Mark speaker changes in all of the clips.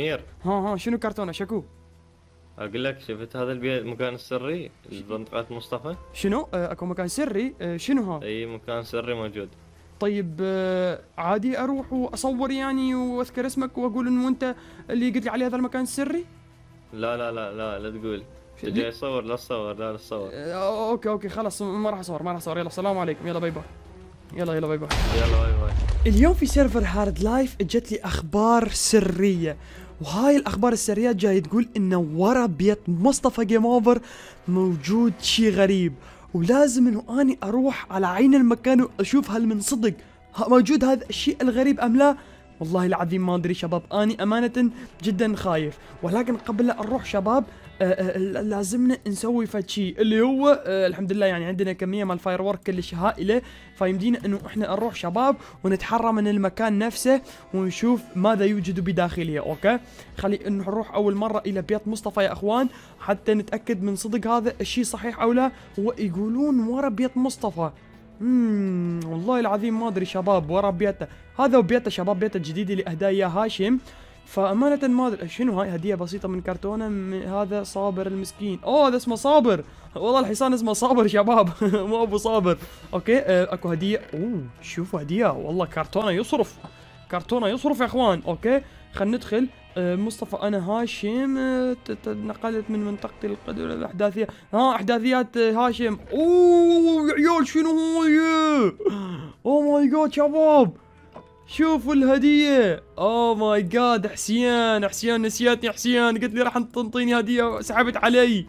Speaker 1: منير ها ها شنو كرتونه شكو اقول لك شفت هذا المكان السري منطقه مصطفى شنو آه، اكو مكان سري آه، شنو ها اي مكان سري موجود طيب آه، عادي اروح واصور يعني واذكر اسمك واقول انه انت اللي قلت لي عليه هذا المكان السري لا لا لا لا لا تقول جاي صور لا تصور لا تصور اوكي اوكي خلاص ما راح اصور ما راح اصور يلا السلام عليكم يلا باي باي يلا يلا باي باي يلا باي باي اليوم في سيرفر هارد لايف اجت لي اخبار سريه وهاي الاخبار السريه جاي تقول انه ورا بيت مصطفى جيم اوفر موجود شي غريب ولازم انه اني اروح على عين المكان واشوف هل من صدق موجود هذا الشيء الغريب ام لا والله العظيم ما ادري شباب اني امانه جدا خايف ولكن قبل لا نروح شباب آه، آه، لازمنا نسوي فشي اللي هو آه، الحمد لله يعني عندنا كميه مال فاير وورك كلش هائله فيمدينا انه احنا نروح شباب ونتحرى من المكان نفسه ونشوف ماذا يوجد بداخله اوكي خلي نروح اول مره الى بيت مصطفى يا اخوان حتى نتاكد من صدق هذا الشيء صحيح او لا هو يقولون ورا بيت مصطفى اممم والله العظيم ما ادري شباب ورا بيته هذا وبيته شباب بيته الجديد اللي اهداه اياه هاشم فامانه ما ادري شنو هاي هديه بسيطه من كرتونه من هذا صابر المسكين اوه هذا اسمه صابر والله الحصان اسمه صابر شباب مو ابو صابر اوكي آه، اكو هديه اوه شوفوا هديه والله كرتونه يصرف كرتونه يصرف يا اخوان اوكي خلينا ندخل آه، مصطفى انا هاشم آه، نقلت من منطقتي القدر الاحداثيه ها احداثيات آه، هاشم اوه يا عيال شنو هاي اوه ماي جاد شباب شوفوا الهدية اوه oh ماي جاد حسين حسين نسيتني حسين قلت لي راح تنطيني هدية سحبت علي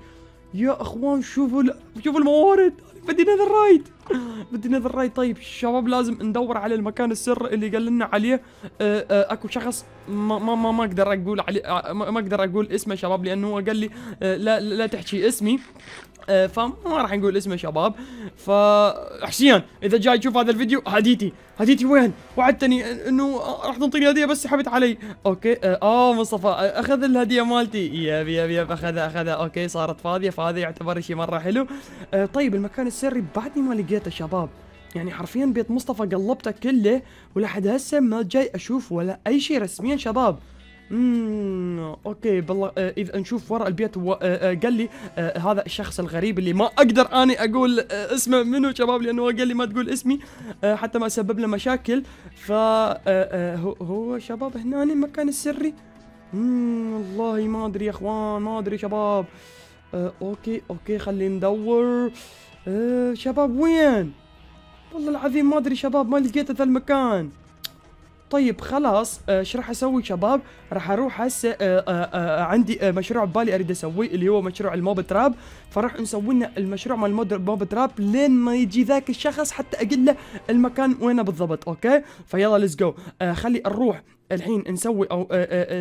Speaker 1: يا اخوان شوفوا شوفوا الموارد بدي نذر رايد بدي نذر رايد طيب شباب لازم ندور على المكان السر اللي قال لنا عليه أه، أه، اكو شخص ما ما ما, ما اقدر اقول عليه أه، ما اقدر اقول اسمه شباب لانه هو قال لي لا لا تحكي اسمي آه، فما راح نقول اسمه شباب فحسين اذا جاي تشوف هذا الفيديو هديتي هديتي وين وعدتني انه راح تنطيني هديه بس سحبت علي اوكي اه, آه، مصطفى آه، اخذ الهديه مالتي يب يب يب اخذها اخذها اوكي صارت فاضيه فهذا يعتبر شيء مره حلو آه طيب المكان السري بعدني ما لقيته شباب يعني حرفيا بيت مصطفى قلبته كله ولحد هسه ما جاي اشوف ولا اي شيء رسميا شباب اممم اوكي بالله آه اذا نشوف وراء البيت هو آه آه قال لي آه هذا الشخص الغريب اللي ما اقدر اني اقول آه اسمه منو شباب لانه هو قال لي ما تقول اسمي آه حتى ما اسبب له مشاكل ف آه, آه، هو شباب هنا المكان السري اممم والله ما ادري يا اخوان ما ادري شباب آه اوكي اوكي خلي ندور آه شباب وين والله العظيم ما ادري شباب ما لقيت هذا المكان طيب خلاص ايش آه، راح اسوي شباب راح اروح هسه آه، آه، عندي مشروع ببالي اريد اسويه اللي هو مشروع الموب تراب فراح نسوي لنا المشروع مال الموب تراب لين ما يجي ذاك الشخص حتى اقول له المكان وينه بالضبط اوكي فيلا ليتس جو خلي نروح الحين نسوي او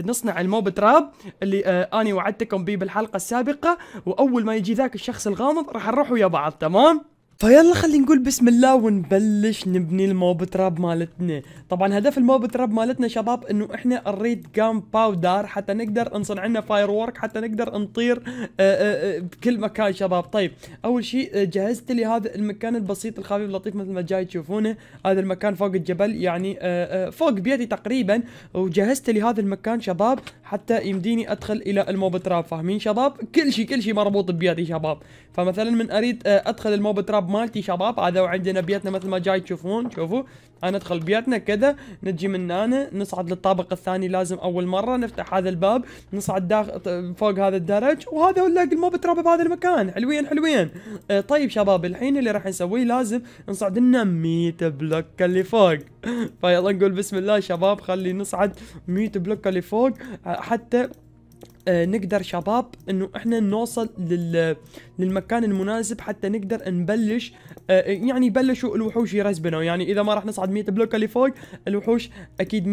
Speaker 1: نصنع الموب تراب اللي اني وعدتكم به بالحلقه السابقه واول ما يجي ذاك الشخص الغامض راح نروح ويا بعض تمام فيلا خلي نقول بسم الله ونبلش نبني الموب تراب مالتنا طبعا هدف الموب تراب مالتنا شباب انه احنا نريد جام باودر حتى نقدر نصنع لنا فاير وورك حتى نقدر نطير آه، آه، آه، بكل مكان شباب طيب اول شيء جهزت لي هذا المكان البسيط الخفيف اللطيف مثل ما جاي تشوفونه هذا المكان فوق الجبل يعني فوق بيتي تقريبا وجهزت لي هذا المكان شباب حتى يمديني ادخل الى الموب تراب فاهمين شباب كل شيء كل شيء مربوط بيدي شباب فمثلا من اريد آه، ادخل الموب تراب مالتي شباب هذا وعندنا بيتنا مثل ما جاي تشوفون شوفوا انا ادخل بيتنا كذا نجي من هنا نصعد للطابق الثاني لازم اول مره نفتح هذا الباب نصعد داخل فوق هذا الدرج وهذا هو ولا الموب تراب بهذا المكان حلوين حلوين آه طيب شباب الحين اللي راح نسويه لازم نصعد لنا 100 بلوك اللي فوق فيلا نقول بسم الله شباب خلي نصعد 100 بلوك اللي فوق آه، حتى آه، نقدر شباب انه احنا نوصل لل... للمكان المناسب حتى نقدر نبلش آه، يعني بلشوا الوحوش يرسبنا يعني اذا ما راح نصعد 100 بلوك اللي فوق الوحوش اكيد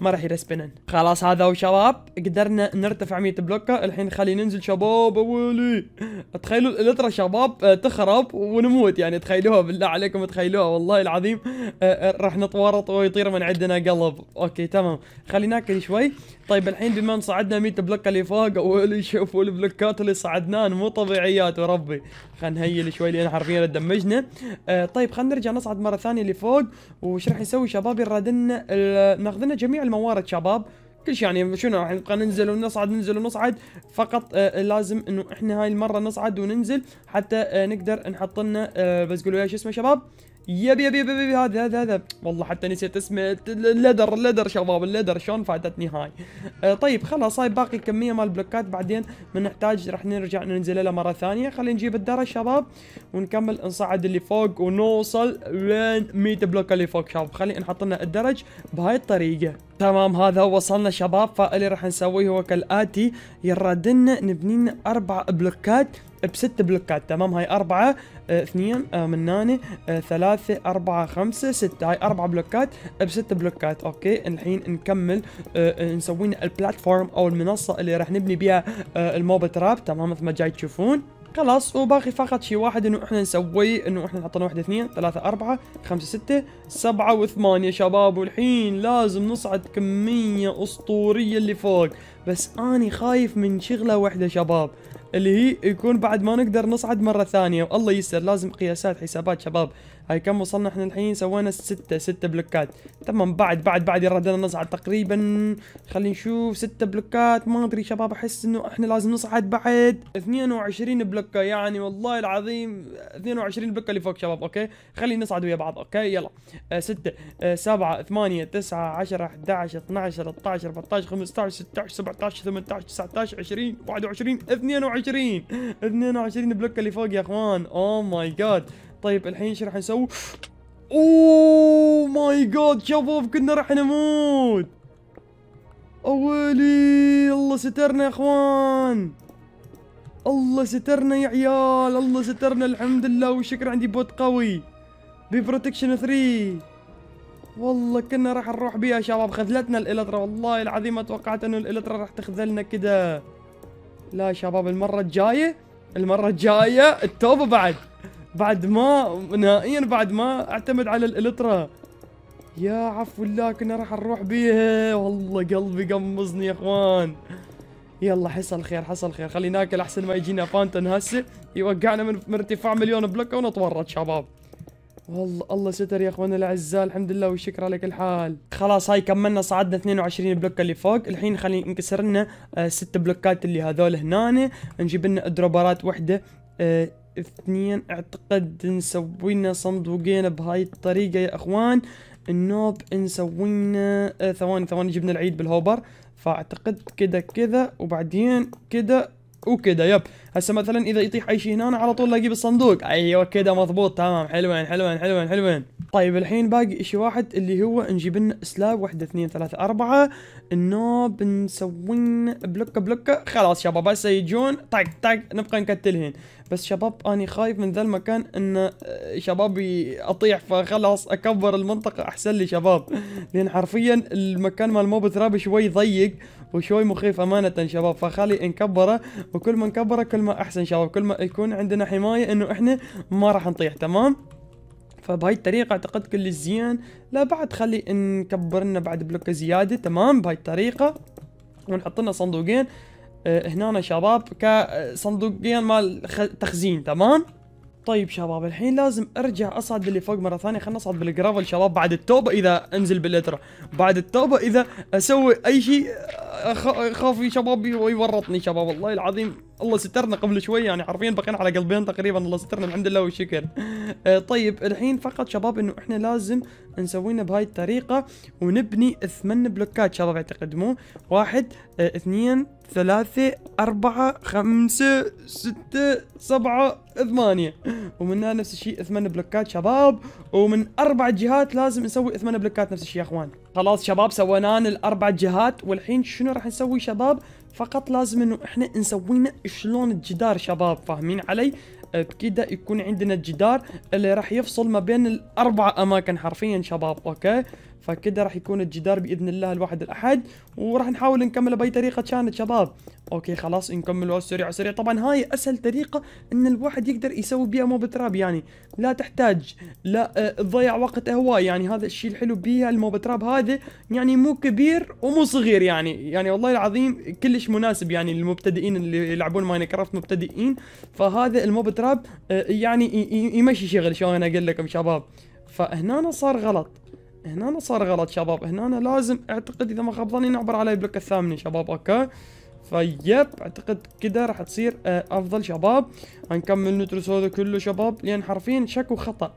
Speaker 1: 100% ما راح يرسبنن خلاص هذا هو شباب قدرنا نرتفع 100 بلوكه الحين خلي ننزل شباب اولي تخيلوا الالترا شباب آه، تخرب ونموت يعني تخيلوها بالله عليكم تخيلوها والله العظيم راح نتورط ويطير من عندنا قلب اوكي تمام خلينا ناكل شوي طيب الحين بما ان صعدنا 100 بلوك اللي فوق ولي شوفوا البلوكات اللي صعدنان مو طبيعيات وربي خلينا نهيل شوي لان حرفيا دمجنا آه طيب خلينا نرجع نصعد مره ثانيه اللي فوق وش راح نسوي شباب يرادلنا ناخذ لنا جميع الموارد شباب كل شيء يعني شنو راح نبقى ننزل ونصعد ننزل ونصعد فقط آه لازم انه احنا هاي المره نصعد وننزل حتى آه نقدر نحط لنا آه بس قولوا يا شو اسمه شباب يبي يبي يبي يبي هذا هذا هذا والله حتى نسيت اسمه الليدر الليدر شباب اللدر شلون فاتتني هاي آه طيب خلاص هاي باقي كميه مال بلوكات بعدين بنحتاج راح نرجع ننزل لها مره ثانيه خلينا نجيب الدرج شباب ونكمل نصعد اللي فوق ونوصل لين 100 بلوك اللي فوق شباب خلينا نحط لنا الدرج بهاي الطريقه تمام هذا وصلنا شباب فاللي راح نسويه هو كالاتي يردنا نبني لنا اربع بلوكات بست بلوكات تمام هاي أربعة آه، اثنين آه، من هنا آه، ثلاثة أربعة خمسة ستة هاي أربعة بلوكات بست بلوكات أوكي الحين نكمل نسوي لنا البلاتفورم أو المنصة اللي راح نبني بها الموبا تراب تمام مثل ما جاي تشوفون خلاص وباقي فقط شيء واحد انه احنا نسوي انه احنا حطينا واحد اثنين ثلاثة أربعة خمسة ستة سبعة وثمانية شباب والحين لازم نصعد كمية أسطورية اللي فوق بس أني خايف من شغلة واحدة شباب اللي هي يكون بعد ما نقدر نصعد مره ثانيه والله يسر لازم قياسات حسابات شباب هاي كم وصلنا احنا الحين سوينا ستة ستة بلوكات تمام بعد بعد بعد ردنا نصعد تقريبا خلينا نشوف ستة بلوكات ما ادري شباب احس انه احنا لازم نصعد بعد 22 بلوكة يعني والله العظيم 22 بلوكة اللي فوق شباب اوكي خلينا نصعد ويا بعض اوكي يلا 6 آه، ستة 8 آه، سبعة ثمانية تسعة عشرة 11 12 13 14 15 16 17 18 19 20 21 22 22 بلوكة اللي فوق يا اخوان اوه ماي جاد طيب الحين ايش راح نسوي؟ اوه ماي جاد شباب كنا راح نموت اويلي الله سترنا يا اخوان الله سترنا يا عيال الله سترنا الحمد لله والشكر عندي بوت قوي ببروتكشن 3 والله كنا راح نروح بيها شباب خذلتنا الالترا والله العظيم ما توقعت انه الالترا راح تخذلنا كده لا شباب المره الجايه المره الجايه التوبه بعد بعد ما نهائيا بعد ما اعتمد على الالترا يا عفو الله كنا راح نروح بيها والله قلبي قمصني يا اخوان يلا حصل خير حصل خير خلينا ناكل احسن ما يجينا فانتن هسه يوقعنا من, ارتفاع مليون بلوك ونتورط شباب والله الله ستر يا اخواننا الاعزاء الحمد لله والشكر على كل حال خلاص هاي كملنا صعدنا 22 بلوك اللي فوق الحين خلي نكسر لنا آه، ست بلوكات اللي هذول هنا نجيب لنا دروبرات وحده آه، اثنين اعتقد نسوي لنا صندوقين بهاي الطريقة يا اخوان النوب نسوي لنا آه ثواني ثواني جبنا العيد بالهوبر فاعتقد كذا كذا وبعدين كذا وكذا يب هسه مثلا اذا يطيح اي شيء هنا على طول الاقيه بالصندوق ايوه كذا مضبوط تمام حلوين حلوين حلوين حلوين طيب الحين باقي شيء واحد اللي هو نجيب لنا سلاب واحد اثنين ثلاثة أربعة النوب نسوين بلوكة بلوكة خلاص شباب هسه يجون طق طق نبقى نكتلهن بس شباب اني خايف من ذا المكان ان آه، شبابي اطيح فخلاص اكبر المنطقه احسن لي شباب لان حرفيا المكان مال موب راب شوي ضيق وشوي مخيف امانه شباب فخلي نكبره وكل ما نكبره كل ما احسن شباب كل ما يكون عندنا حمايه انه احنا ما راح نطيح تمام فبهاي الطريقة اعتقد كل زين لا بعد خلي نكبر لنا بعد بلوك زيادة تمام بهاي الطريقة ونحط لنا صندوقين آه، هنا شباب كصندوقين مال تخزين تمام طيب شباب الحين لازم ارجع اصعد باللي فوق مره ثانيه خلنا اصعد بالجرافل شباب بعد التوبه اذا انزل بالليترا بعد التوبه اذا اسوي اي شيء آه، خافي شباب يورطني شباب والله العظيم الله سترنا قبل شوي يعني حرفيا بقينا على قلبين تقريبا الله سترنا الحمد لله والشكر آه، طيب الحين فقط شباب انه احنا لازم نسوينا بهاي الطريقة ونبني ثمان بلوكات شباب اعتقد مو واحد آه، اثنين ثلاثة أربعة خمسة ستة سبعة ثمانية ومن هنا نفس الشيء ثمان بلوكات شباب ومن أربع جهات لازم نسوي ثمان بلوكات نفس الشيء يا أخوان خلاص شباب سوينا الأربع جهات والحين شنو راح نسوي شباب فقط لازم انه احنا نسوينا شلون الجدار شباب فاهمين علي بكده يكون عندنا الجدار اللي راح يفصل ما بين الاربع اماكن حرفيا شباب اوكي فكده راح يكون الجدار باذن الله الواحد الاحد وراح نحاول نكمله باي طريقه كانت شباب اوكي خلاص نكمل على السريع سريع طبعا هاي اسهل طريقه ان الواحد يقدر يسوي بيها موب تراب يعني لا تحتاج لا آه، تضيع وقت هواي يعني هذا الشيء الحلو بيها الموب تراب هذا يعني مو كبير ومو صغير يعني يعني والله العظيم كلش مناسب يعني للمبتدئين اللي يلعبون ماينكرافت مبتدئين فهذا الموب تراب آه، يعني يمشي شغل شلون اقول لكم شباب فهنا صار غلط هنا صار غلط شباب هنا أنا لازم اعتقد اذا ما خاب ظني نعبر على البلوك الثامن شباب اوكي فيب اعتقد كده راح تصير آه، افضل شباب هنكمل ندرس هذا كله شباب لان حرفيا شكو خطا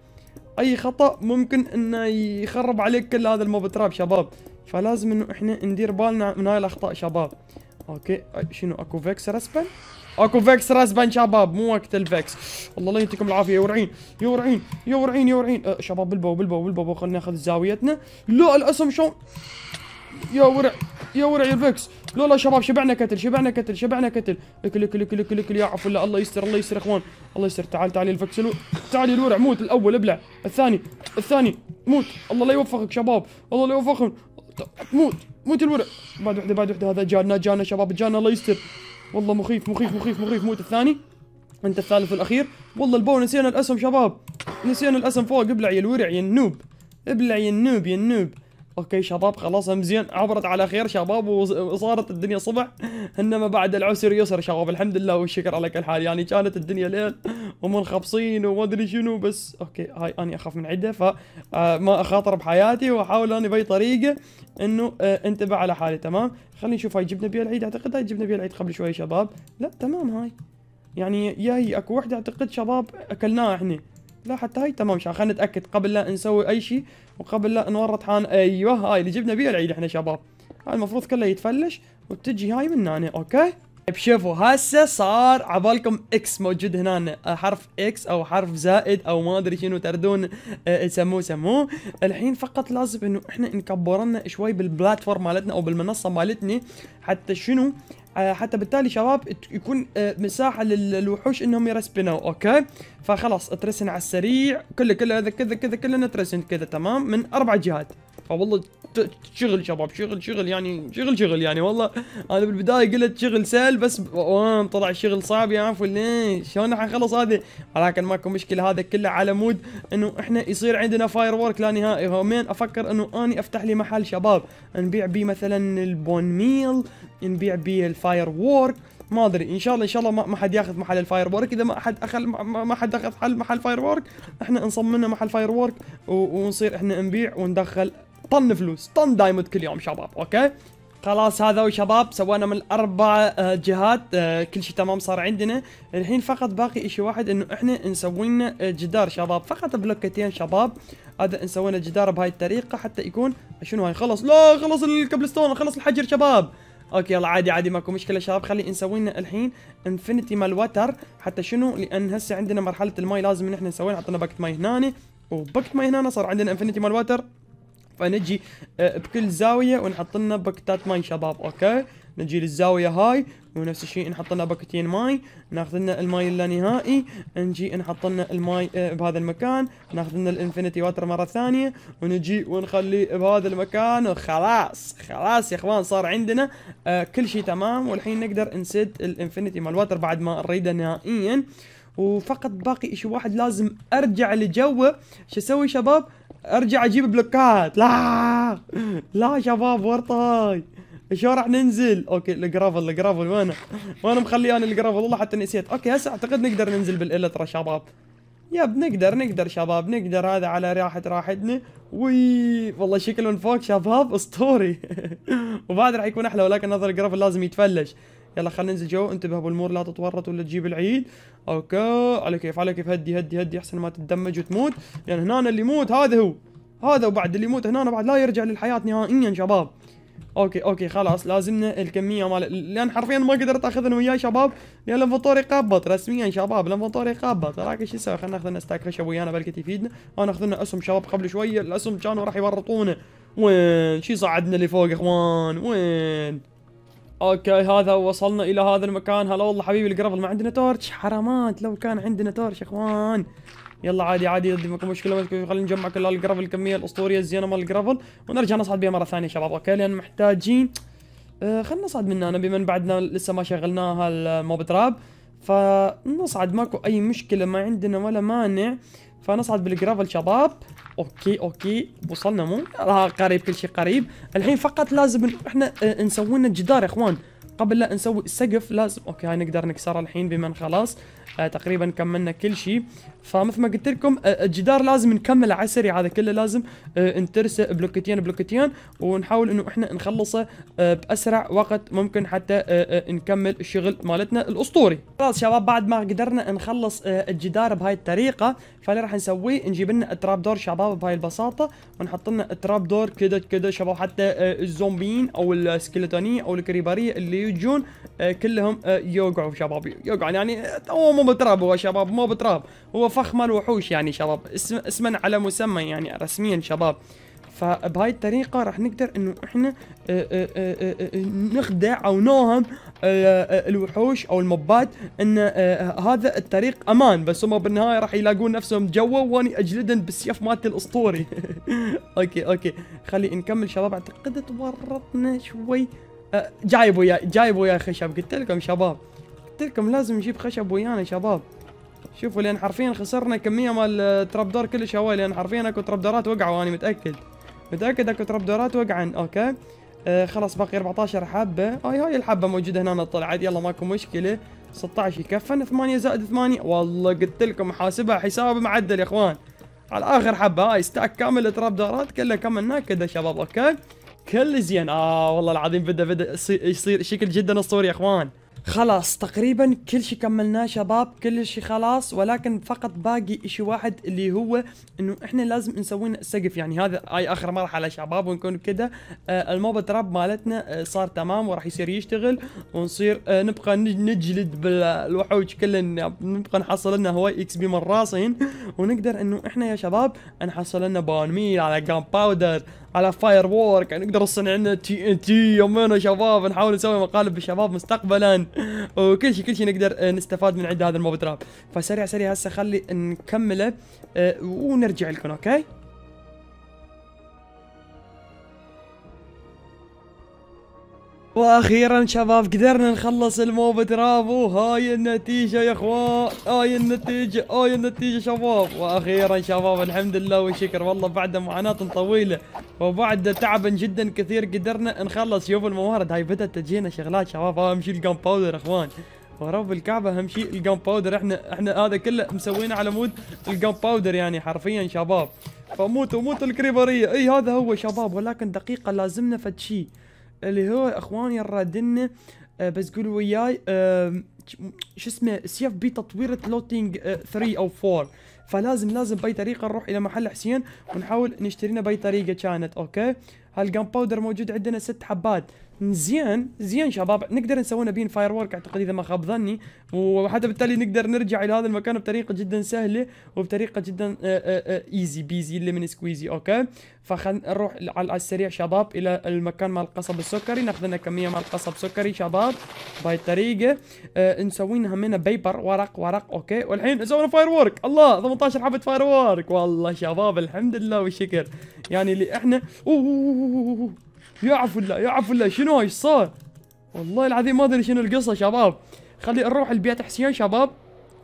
Speaker 1: اي خطا ممكن انه يخرب عليك كل هذا الموب تراب شباب فلازم انه احنا ندير بالنا من هاي الاخطاء شباب اوكي شنو اكو فيكس رسبل اكو فيكس بان شباب مو وقت الفيكس والله الله يعطيكم العافيه يا ورعين يا ورعين يا ورعين يا ورعين أه شباب بالبو بالبو بالبو خلينا ناخذ زاويتنا لا الاسم شلون يا ورع يا ورع يا فيكس لا لا شباب شبعنا كتل شبعنا كتل شبعنا كتل اكل اكل اكل اكل اكل يا عفو لا الله يستر الله يستر اخوان الله يستر تعال تعال الفكس الو... تعال الورع موت الاول ابلع الثاني الثاني موت الله لا يوفقك شباب الله لا يوفقهم موت موت الورع بعد وحده بعد وحده هذا جانا جانا شباب جانا الله يستر والله مخيف مخيف مخيف مخيف موت الثاني انت الثالث والاخير والله البو نسينا الاسهم شباب نسينا الاسهم فوق ابلع يا الورع يا النوب ابلع يا النوب يا النوب اوكي شباب خلاص امزين عبرت على خير شباب وصارت الدنيا صبح انما بعد العسر يسر شباب الحمد لله والشكر على كل حال يعني كانت الدنيا ليل ومنخبصين وما ادري شنو بس اوكي هاي اني اخاف من عده فما آه، اخاطر بحياتي واحاول اني باي طريقه انه آه، انتبه على حالي تمام خلينا نشوف هاي جبنا بيها العيد اعتقد هاي جبنا بيها العيد قبل شوي شباب لا تمام هاي يعني ياي اكو وحده اعتقد شباب اكلناها احنا لا حتى هاي تمام شباب خلينا نتاكد قبل لا نسوي اي شيء وقبل لا نورط حان ايوه هاي اللي جبنا بيها العيد احنا شباب هاي المفروض كله يتفلش وتجي هاي من هنا اوكي طيب شوفوا هسه صار عبالكم اكس موجود هنا حرف اكس او حرف زائد او ما ادري شنو تردون تسموه آه، سموه الحين فقط لازم انه احنا نكبر لنا شوي بالبلاتفورم مالتنا او بالمنصه مالتنا حتى شنو آه، حتى بالتالي شباب يكون آه، مساحه للوحوش انهم يرسبنوا اوكي فخلاص اترسن على السريع كله كله هذا كذا كذا كله نترسن كذا تمام من اربع جهات فوالله شغل شباب شغل شغل يعني شغل شغل يعني والله انا بالبدايه قلت شغل سهل بس طلع شغل صعب يا عفو ليش شلون حنخلص هذا ولكن ماكو مشكله هذا كله على مود انه احنا يصير عندنا فاير وورك لا نهائي همين افكر انه اني افتح لي محل شباب نبيع بيه مثلا البون ميل نبيع بيه الفاير وورك ما ادري ان شاء الله ان شاء الله ما حد ياخذ محل الفاير وورك اذا ما حد اخذ ما حد اخذ محل محل فاير وورك احنا نصممنا محل فاير وورك ونصير احنا نبيع وندخل طن فلوس طن دايموند كل يوم شباب اوكي خلاص هذا وشباب سوينا من الاربع آه، جهات آه، كل شيء تمام صار عندنا الحين فقط باقي شيء واحد انه احنا نسوي لنا جدار شباب فقط بلوكتين شباب هذا نسوي لنا جدار بهاي الطريقه حتى يكون شنو هاي خلص لا خلص الكبلستون خلص الحجر شباب اوكي يلا عادي عادي ماكو مشكله شباب خلي نسوي لنا الحين انفنتي مال وتر حتى شنو لان هسه عندنا مرحله الماي لازم ان احنا نسوي عطنا بكت ماي هنا وبكت ماي هنا صار عندنا انفنتي مال وتر فنجي آه، بكل زاويه ونحط لنا بكتات ماي شباب اوكي نجي للزاويه هاي ونفس الشيء نحط لنا بكتين ماي ناخذ لنا الماي اللانهائي نجي نحط لنا الماي آه، بهذا المكان ناخذ لنا الانفينيتي واتر مره ثانيه ونجي ونخليه بهذا المكان وخلاص خلاص يا اخوان صار عندنا آه، كل شيء تمام والحين نقدر نسد الانفينيتي مال واتر بعد ما نريده نهائيا وفقط باقي شيء واحد لازم ارجع لجوه شو اسوي شباب ارجع اجيب بلوكات لا لا شباب ورطاي شو راح ننزل اوكي الجرافل الجرافل وانا وانا مخلي انا الجرافل والله حتى نسيت اوكي هسه اعتقد نقدر ننزل بالالترا شباب يب نقدر نقدر شباب نقدر هذا على راحة راحتنا وي والله شكله من فوق شباب اسطوري وبعد راح يكون احلى ولكن هذا الجرافل لازم يتفلش يلا خلينا ننزل جو انتبه ابو المور لا تتورط ولا تجيب العيد اوكي على كيف على كيف هدي هدي هدي احسن ما تتدمج وتموت لان يعني هنا اللي يموت هذا هو هذا وبعد اللي يموت هنا بعد لا يرجع للحياه نهائيا شباب اوكي اوكي خلاص لازمنا الكميه مال لان حرفيا ما قدرت اخذهم وياي شباب لان الانفنتوري قبط رسميا شباب الانفنتوري قبط راك ايش يسوي خلينا ناخذ ستاك ستاك خشب ويانا بلكي تفيدنا انا اخذ لنا اسهم شباب قبل شويه الاسهم كانوا راح يورطونا وين شي صعدنا لفوق اخوان وين اوكي هذا وصلنا الى هذا المكان هلا والله حبيبي القرفل ما عندنا تورش حرامات لو كان عندنا تورش يا اخوان يلا عادي عادي ماكو مشكله ما خلينا نجمع كل القرفل الكميه الاسطوريه الزينه مال القرفل ونرجع نصعد بها مره ثانيه شباب اوكي لان محتاجين آه خلينا نصعد من هنا بما بعدنا لسه ما شغلناها الموب تراب فنصعد ماكو اي مشكله ما عندنا ولا مانع فنصعد بالقرفل شباب اوكي اوكي وصلنا مو راه قريب كل شيء قريب الحين فقط لازم احنا آه، نسوي لنا جدار يا اخوان قبل لا نسوي السقف لازم اوكي هاي نقدر نكسره الحين بمن خلاص آه تقريبا كملنا كل شيء فمثل ما قلت لكم آه الجدار لازم نكمل عسري هذا كله لازم آه نترسه بلوكتين بلوكتين ونحاول انه احنا نخلصه آه باسرع وقت ممكن حتى آه آه نكمل الشغل مالتنا الاسطوري خلاص شباب بعد ما قدرنا نخلص آه الجدار بهاي الطريقه فاللي راح نسويه نجيب لنا تراب دور شباب بهاي البساطه ونحط لنا تراب دور كذا كذا شباب حتى آه الزومبيين او السكلتونيه او الكريباريه اللي يجون آه، كلهم آه، يوقعوا شباب يوقعون يعني هو مو بتراب هو شباب مو بتراب هو فخم الوحوش يعني شباب اسم اسما على مسمى يعني رسميا شباب فبهاي الطريقة راح نقدر انه احنا آه، نخدع او نوهم الوحوش او المبات ان هذا الطريق امان بس هم بالنهاية راح يلاقون نفسهم جوا واني اجلدن بالسيف مالتي الاسطوري اوكي اوكي خلي نكمل شباب اعتقد تورطنا شوي جايب وياي جايب وياي خشب قلت لكم شباب قلت لكم لازم نجيب خشب ويانا شباب شوفوا لان حرفيا خسرنا كميه مال ترابدور كلش هواي لان حرفيا اكو ترابدورات وقعوا انا متاكد متاكد اكو ترابدورات وقعن اوكي آه خلاص باقي 14 حبه هاي هاي الحبه موجوده هنا طلعت يلا ماكو مشكله 16 يكفن 8 زائد 8 والله قلت لكم حاسبها حساب معدل يا اخوان على اخر حبه هاي ستاك كامل ترابدورات كلها كملناه كذا شباب اوكي كل زين اه والله العظيم بدا بدا يصير شكل جدا اسطوري يا اخوان خلاص تقريبا كل شيء كملناه شباب كل شيء خلاص ولكن فقط باقي شيء واحد اللي هو انه احنا لازم نسوي سقف يعني هذا هاي اخر مرحله شباب ونكون كده آه الموب تراب مالتنا آه صار تمام وراح يصير يشتغل ونصير آه نبقى نجلد بالوحوش كلنا نبقى نحصل لنا هواي اكس بي من راسين ونقدر انه احنا يا شباب نحصل لنا بانميل على جام باودر على فاير وورك يعني نقدر نصنع لنا تي ان تي يومين يا شباب نحاول نسوي مقالب بالشباب مستقبلا وكل شيء كل شيء نقدر آه، نستفاد من عند هذا الموب تراب فسريع سريع هسه خلي نكمله آه، ونرجع لكم اوكي واخيرا شباب قدرنا نخلص الموب برافو هاي النتيجة يا اخوان هاي النتيجة هاي النتيجة شباب واخيرا شباب الحمد لله والشكر والله بعد معاناة طويلة وبعد تعب جدا كثير قدرنا نخلص شوف الموارد هاي بدأت تجينا شغلات شباب اهم شيء الجام باودر اخوان ورب الكعبة اهم شيء الجام باودر احنا احنا هذا كله مسوينه على مود الجام باودر يعني حرفيا شباب فموتوا موتوا الكريبرية اي هذا هو شباب ولكن دقيقة لازمنا فد شيء اللي هو اخواني الرادن آه، بس قولوا وياي أه شو اسمه سي اف بي تطوير لوتينج 3 آه، او 4 فلازم لازم باي طريقه نروح الى محل حسين ونحاول نشترينا باي طريقه كانت اوكي هالجن باودر موجود عندنا ست حبات مزيان زين شباب نقدر نسوي لنا بين فاير وورك اعتقد اذا ما خاب ظني وحتى بالتالي نقدر نرجع الى هذا المكان بطريقه جدا سهله وبطريقه جدا ايزي بيزي اللي من سكويزي اوكي فخل نروح على السريع شباب الى المكان مال القصب السكري ناخذ لنا كميه مال القصب سكري شباب بهاي الطريقه أه نسوي لنا همنا بيبر ورق ورق اوكي والحين نسوي فاير وورك الله 18 حبه فاير وورك والله شباب الحمد لله والشكر يعني اللي احنا اوه يا عفو الله يا عفو الله شنو ايش صار والله العظيم ما ادري شنو القصه شباب خلي نروح البيت حسين شباب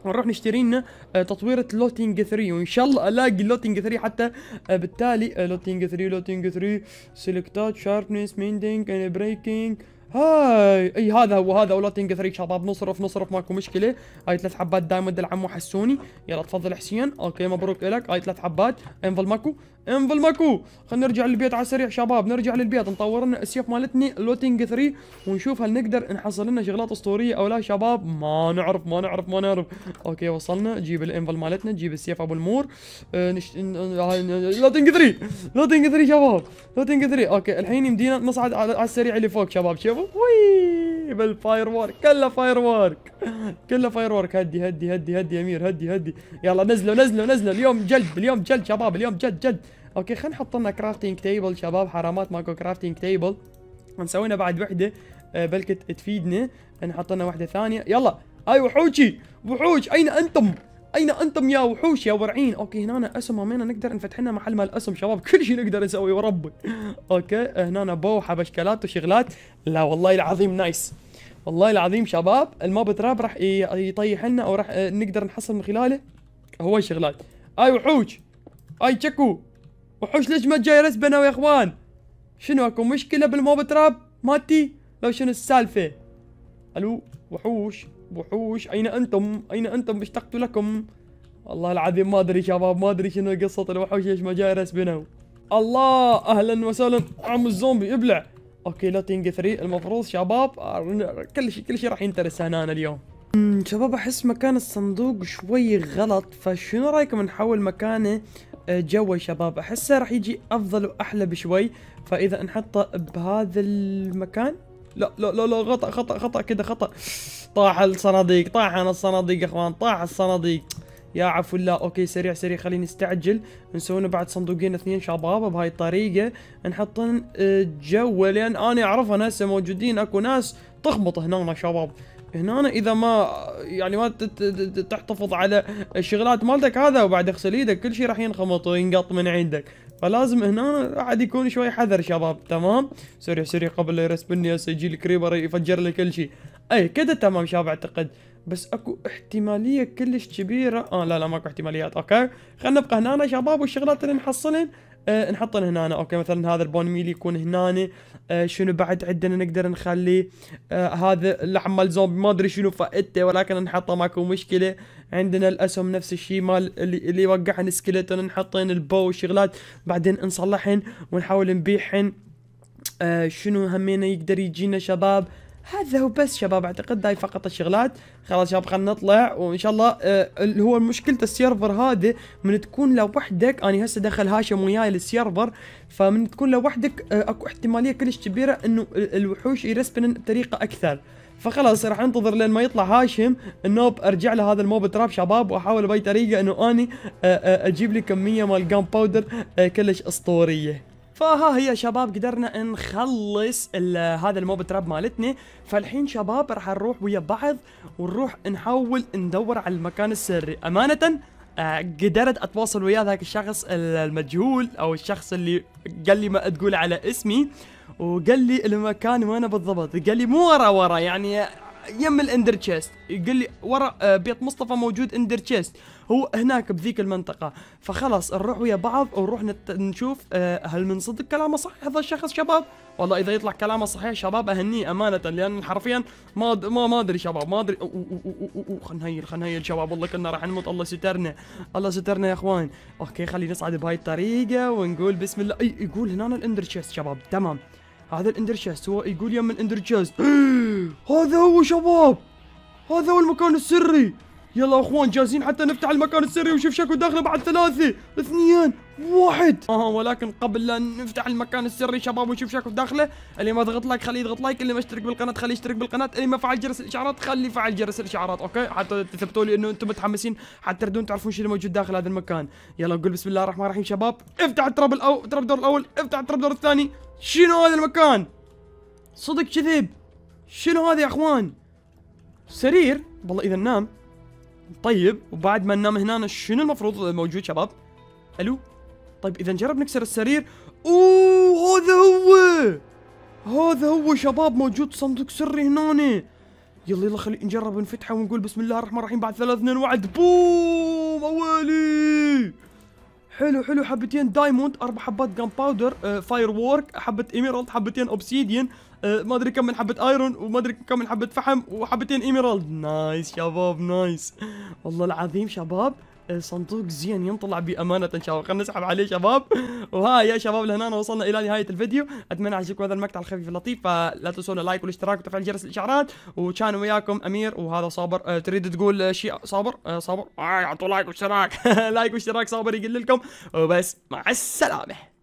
Speaker 1: ونروح نشتري لنا آه، تطويرة لوتينج 3 وان شاء الله الاقي لوتينج 3 حتى آه، بالتالي آه، لوتينج 3 لوتينج 3 سيلكتات شاربنس ميندينج بريكينج هاي اي هذا هو هذا ولا تنقثري شباب نصرف نصرف ماكو مشكله هاي ثلاث حبات دايموند العمو حسوني يلا تفضل حسين اوكي مبروك لك هاي ثلاث حبات انفل ماكو انفل ماكو خلينا نرجع للبيت على السريع شباب نرجع للبيت نطور لنا السيف مالتني لوتينج 3 ونشوف هل نقدر نحصل لنا شغلات اسطوريه او لا شباب ما نعرف ما نعرف ما نعرف اوكي وصلنا نجيب الانفل مالتنا نجيب السيف ابو المور أه نش... لوتينج 3 لوتينج 3 شباب لوتينج 3 اوكي الحين يمدينا نصعد على السريع اللي فوق شباب شوف شوفوا وي بالفاير وورك كله فاير وورك كله فاير وورك هدي هدي هدي هدي امير هدي هدي يلا نزلوا نزلوا نزلوا اليوم جلد اليوم جلد شباب اليوم جلد جلد اوكي خلينا نحط لنا كرافتنج تيبل شباب حرامات ماكو كرافتنج تيبل نسوي لنا بعد وحده آه، بلكت تفيدنا نحط لنا وحده ثانيه يلا اي وحوشي وحوش اين انتم اين انتم يا وحوش يا ورعين اوكي هنا اسم همينا نقدر نفتح لنا محل مال اسم شباب كل شيء نقدر نسوي وربي اوكي هنا بوحه بشكلات وشغلات لا والله العظيم نايس والله العظيم شباب الموب تراب راح يطيح لنا او راح آه، نقدر نحصل من خلاله هواي شغلات اي وحوش اي تشكو وحوش ليش ما جاي رسبنا يا اخوان شنو اكو مشكله بالموب تراب مالتي لو شنو السالفه الو وحوش وحوش أين أنتم؟ أين أنتم؟ اشتقت لكم والله العظيم ما أدري شباب ما أدري شنو قصة الوحوش إيش جاي بنا الله أهلا وسهلا عم الزومبي ابلع أوكي لا تنقى ثري المفروض شباب كل شيء كل شيء راح ينترس هنا اليوم شباب أحس مكان الصندوق شوي غلط فشنو رأيكم نحول مكانه آه، جوا شباب أحسه راح يجي أفضل وأحلى بشوي فإذا نحطه بهذا المكان لا لا لا لا خطا خطا خطا كده خطا طاح الصناديق طاح انا الصناديق يا اخوان طاح الصناديق يا عفو الله اوكي سريع سريع خليني استعجل نسوي بعد صندوقين اثنين شباب بهاي الطريقه نحطن آه، جوا لان انا اعرف ناس موجودين اكو ناس تخبط هنا شباب هنا أنا اذا ما يعني ما تحتفظ على الشغلات مالتك هذا وبعد اغسل ايدك كل شيء راح ينخمط وينقط من عندك فلازم هنا الواحد يكون شوي حذر شباب تمام سريع سريع قبل لا يرسبني هسه يجي الكريبر يفجر لي كل شيء اي كذا تمام شباب اعتقد بس اكو احتماليه كلش كبيره اه لا لا ماكو احتماليات اوكي خلينا نبقى هنا شباب والشغلات اللي نحصلن آه نحطه هنا اوكي مثلا هذا البون ميل يكون هنا آه شنو بعد عندنا نقدر نخليه آه هذا العمال زومبي ما ادري شنو فائدته ولكن نحطه ماكو مشكله عندنا الاسهم نفس الشيء مال اللي اللي وقعن سكلتون نحطين البو وشغلات بعدين نصلحن ونحاول نبيعهن آه شنو همينا يقدر يجينا شباب هذا هو بس شباب اعتقد هاي فقط الشغلات خلاص شباب خلينا نطلع وان شاء الله آه، اللي هو مشكله السيرفر هذا من تكون لوحدك انا هسه دخل هاشم وياي للسيرفر فمن تكون لوحدك آه، اكو احتماليه كلش كبيره انه الوحوش يرسبنن بطريقه اكثر فخلاص راح انتظر لين ما يطلع هاشم النوب ارجع له هذا الموب تراب شباب واحاول باي طريقه انه اني آه، اجيب لي كميه مال جام باودر كلش اسطوريه فها هي شباب قدرنا نخلص هذا الموب تراب مالتنا فالحين شباب راح نروح ويا بعض ونروح نحاول ندور على المكان السري امانه آه، قدرت اتواصل ويا ذاك الشخص المجهول او الشخص اللي قال لي ما تقول على اسمي وقال لي المكان وانا بالضبط قال لي مو ورا ورا يعني يم الاندر تشيست يقول لي ورا آه، بيت مصطفى موجود اندر تشيست هو هناك بذيك المنطقه فخلاص نروح ويا بعض ونروح نت... نشوف آه، هل من صدق كلامه صحيح هذا الشخص شباب والله اذا يطلع كلامه صحيح شباب اهنيه امانه لان حرفيا ما د... ما ما ادري شباب ما ادري خلنا نهيل خلنا نهيل شباب والله كنا راح نموت الله سترنا الله سترنا يا اخوان اوكي خلينا نصعد بهاي الطريقه ونقول بسم الله يقول هنا الاندر تشيست شباب تمام هذا الاندرشاست هو يقول يم الاندرشاست هذا هو شباب هذا هو المكان السري يلا اخوان جاهزين حتى نفتح المكان السري ونشوف شكو داخله بعد ثلاثه اثنين واحد اه ولكن قبل لا نفتح المكان السري شباب ونشوف شكو داخله اللي ما ضغط لايك خليه يضغط لايك اللي ما اشترك بالقناه خليه يشترك بالقناه اللي ما فعل جرس الاشعارات خليه يفعل جرس الاشعارات اوكي حتى تثبتوا لي انه انتم متحمسين حتى تردون تعرفون شنو موجود داخل هذا المكان يلا نقول بسم الله الرحمن الرحيم شباب افتح التراب الاول التراب الدور الاول افتح التراب الدور الثاني شنو هذا المكان صدق كذب شنو هذا يا اخوان سرير والله اذا نام طيب وبعد ما ننام هنا شنو المفروض موجود شباب الو طيب اذا نجرب نكسر السرير اوه هذا هو هذا هو شباب موجود صندوق سري هنا يلا يلا خلي نجرب نفتحه ونقول بسم الله الرحمن الرحيم بعد ثلاث اثنين واحد بوم اوالي حلو حلو حبتين دايموند اربع حبات جام باودر آه فاير وورك حبه ايميرالد حبتين اوبسيديان آه ما ادري كم من حبه ايرون وما ادري كم من حبه فحم وحبتين ايميرالد نايس شباب نايس والله العظيم شباب صندوق زين ينطلع بامانه ان شاء الله خلينا نسحب عليه شباب وها يا شباب لهنا وصلنا الى نهايه الفيديو اتمنى عجبكم هذا المقطع الخفيف اللطيف فلا تنسون اللايك والاشتراك وتفعيل جرس الاشعارات وكان وياكم امير وهذا صابر أه تريد تقول شيء صابر أه صابر آه، اعطوا آه لايك واشتراك لايك واشتراك صابر يقول لكم وبس مع السلامه